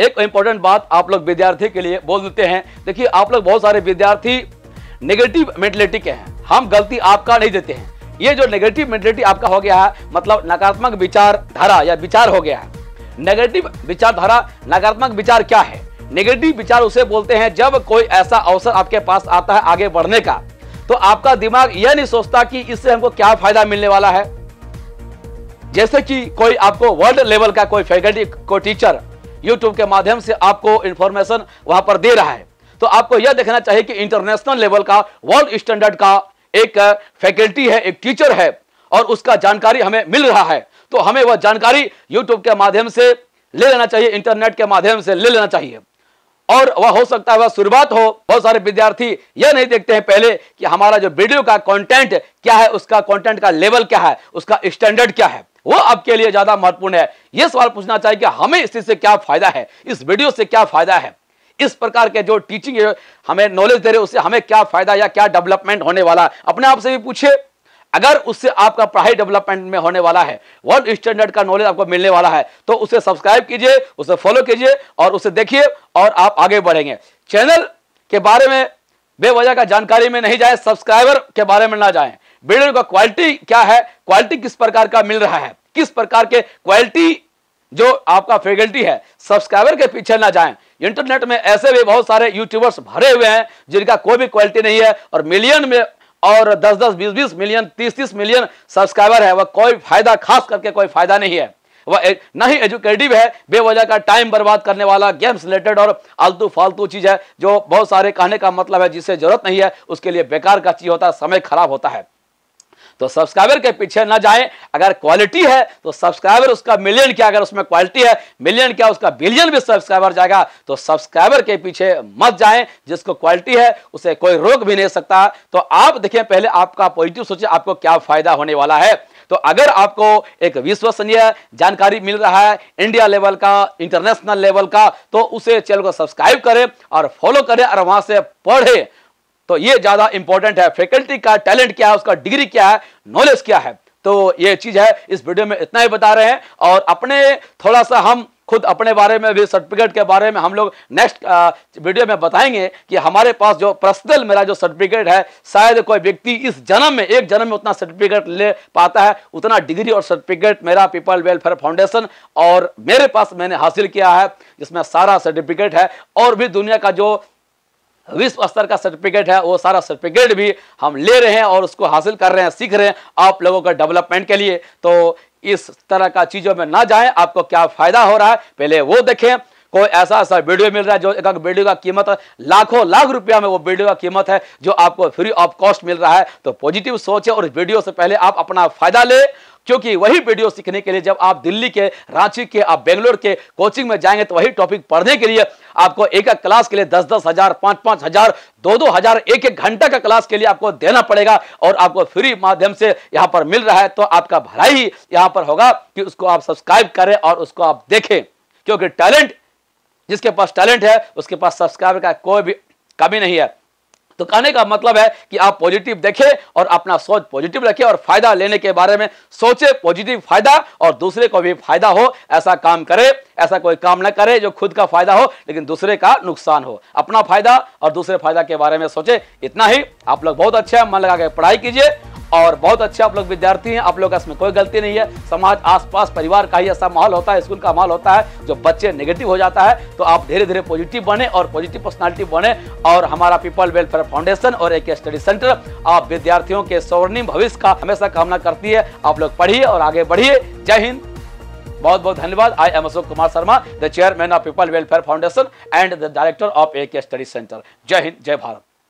एक इंपॉर्टेंट बात आप लोग विद्यार्थी के लिए बोल देते हैं देखिए आप लोग बहुत सारे विद्यार्थी नेगेटिव मेंटलिटी के हैं हम गलती आपका नहीं देते हैं ये जो नेगेटिव मेंटलिटी आपका हो गया है मतलब नकारात्मक विचारधारा या विचार हो गया है नेगेटिव विचारधारा नकारात्मक विचार क्या है नेगेटिव विचार उसे बोलते हैं जब कोई ऐसा अवसर आपके पास आता है आगे बढ़ने का तो आपका दिमाग यह नहीं सोचता कि इससे हमको क्या फायदा मिलने वाला है जैसे कि कोई आपको वर्ल्ड लेवल का कोई फैकल्टी कोई टीचर यूट्यूब के माध्यम से आपको इंफॉर्मेशन वहां पर दे रहा है तो आपको यह देखना चाहिए कि इंटरनेशनल लेवल का वर्ल्ड स्टैंडर्ड का एक फैकल्टी है एक टीचर है और उसका जानकारी हमें मिल रहा है तो हमें वह जानकारी यूट्यूब के माध्यम से ले लेना चाहिए इंटरनेट के माध्यम से ले लेना चाहिए और वह हो सकता है वह शुरुआत हो बहुत सारे विद्यार्थी यह नहीं देखते हैं पहले कि हमारा जो वीडियो का कंटेंट क्या है उसका कंटेंट का लेवल क्या है उसका स्टैंडर्ड क्या है वो आपके लिए ज्यादा महत्वपूर्ण है ये सवाल पूछना चाहिए कि हमें इस चीज से क्या फायदा है इस वीडियो से क्या फायदा है इस प्रकार के जो टीचिंग हमें नॉलेज दे रहे उससे हमें क्या फायदा या क्या डेवलपमेंट होने वाला अपने आप से भी पूछिए अगर उससे आपका पढ़ाई डेवलपमेंट में होने वाला है वर्ल्ड स्टैंडर्ड का नॉलेज आपको मिलने वाला है तो उसे सब्सक्राइब कीजिए उसे फॉलो कीजिए और उसे देखिए और आप आगे बढ़ेंगे चैनल के बारे में बेवजह का जानकारी में नहीं जाए सब्सक्राइबर के बारे में ना जाए बिल्डर का क्वालिटी क्या है क्वालिटी किस प्रकार का मिल रहा है किस प्रकार के क्वालिटी जो आपका फैकल्टी है सब्सक्राइबर के पीछे ना जाएं इंटरनेट में ऐसे भी बहुत सारे यूट्यूबर्स भरे हुए हैं जिनका कोई भी क्वालिटी नहीं है और मिलियन में और 10 10 20 20 मिलियन 30 30 मिलियन सब्सक्राइबर है वह कोई फायदा खास करके कोई फायदा नहीं है वह ना ही एजुकेटिव है बेवजह का टाइम बर्बाद करने वाला गेम्स रिलेटेड और आलतू फालतू चीज़ है जो बहुत सारे कहने का मतलब है जिससे जरूरत नहीं है उसके लिए बेकार का चीज़ होता है समय खराब होता है तो सब्सक्राइबर के पीछे ना जाए अगर क्वालिटी है तो सब्सक्राइबर उसका मिलियन क्या अगर उसमें क्वालिटी है मिलियन क्या उसका बिलियन भी सब्सक्राइबर जाएगा तो सब्सक्राइबर के पीछे मत जाए जिसको क्वालिटी है उसे कोई रोक भी नहीं सकता तो आप देखें पहले आपका पॉजिटिव सोचिए आपको क्या फायदा होने वाला है तो अगर आपको एक विश्वसनीय जानकारी मिल रहा है इंडिया लेवल का इंटरनेशनल लेवल का तो उसे चैनल को सब्सक्राइब करें और फॉलो करें और वहां से पढ़ें तो ये ज़्यादा इंपॉर्टेंट है फैकल्टी का टैलेंट क्या है उसका डिग्री क्या है नॉलेज क्या है तो ये चीज़ है इस वीडियो में इतना ही बता रहे हैं और अपने थोड़ा सा हम खुद अपने बारे में भी सर्टिफिकेट के बारे में हम लोग नेक्स्ट वीडियो में बताएंगे कि हमारे पास जो पर्सनल मेरा जो सर्टिफिकेट है शायद कोई व्यक्ति इस जन्म में एक जन्म में उतना सर्टिफिकेट ले पाता है उतना डिग्री और सर्टिफिकेट मेरा पीपल वेलफेयर फाउंडेशन और मेरे पास मैंने हासिल किया है जिसमें सारा सर्टिफिकेट है और भी दुनिया का जो विश्व स्तर का सर्टिफिकेट है वो सारा सर्टिफिकेट भी हम ले रहे हैं और उसको हासिल कर रहे हैं सीख रहे हैं आप लोगों का डेवलपमेंट के लिए तो इस तरह का चीज़ों में ना जाएं आपको क्या फ़ायदा हो रहा है पहले वो देखें कोई ऐसा ऐसा वीडियो मिल रहा है जो एक वीडियो का कीमत लाखों लाख रुपया में वो वीडियो का कीमत है जो आपको फ्री ऑफ कॉस्ट मिल रहा है तो पॉजिटिव सोचें और वीडियो से पहले आप अपना फ़ायदा लें क्योंकि वही वीडियो सीखने के लिए जब आप दिल्ली के रांची के आप बेंगलोर के कोचिंग में जाएंगे तो वही टॉपिक पढ़ने के लिए आपको एक एक क्लास के लिए दस दस हजार पांच पांच हजार दो दो हजार एक एक घंटा का क्लास के लिए आपको देना पड़ेगा और आपको फ्री माध्यम से यहां पर मिल रहा है तो आपका भलाई ही यहां पर होगा कि उसको आप सब्सक्राइब करें और उसको आप देखें क्योंकि टैलेंट जिसके पास टैलेंट है उसके पास सब्सक्राइबर का कोई भी कमी नहीं है तो कहने का मतलब है कि आप पॉजिटिव देखें और अपना सोच पॉजिटिव रखें और फायदा लेने के बारे में सोचे पॉजिटिव फायदा और दूसरे को भी फायदा हो ऐसा काम करें ऐसा कोई काम ना करे जो खुद का फायदा हो लेकिन दूसरे का नुकसान हो अपना फायदा और दूसरे फायदा के बारे में सोचे इतना ही आप लोग बहुत अच्छा मन लगा के पढ़ाई कीजिए और बहुत अच्छे आप लोग विद्यार्थी हैं आप लोग का इसमें कोई गलती नहीं है समाज आसपास परिवार का ही ऐसा माहौल होता है स्कूल का माहौल होता है जो बच्चे नेगेटिव हो जाता है तो आप धीरे धीरे पॉजिटिव बने और पॉजिटिव पर्सनैलिटी बने और हमारा पीपल वेलफेयर फाउंडेशन और एक स्टडी सेंटर आप विद्यार्थियों के स्वर्णिम भविष्य का हमेशा कामना करती है आप लोग पढ़िए और आगे बढ़िए जय हिंद बहुत बहुत धन्यवाद I am Ashok Kumar Sharma the chairman of people welfare foundation and the director of एक स्टडी सेंटर जय हिंद जय भारत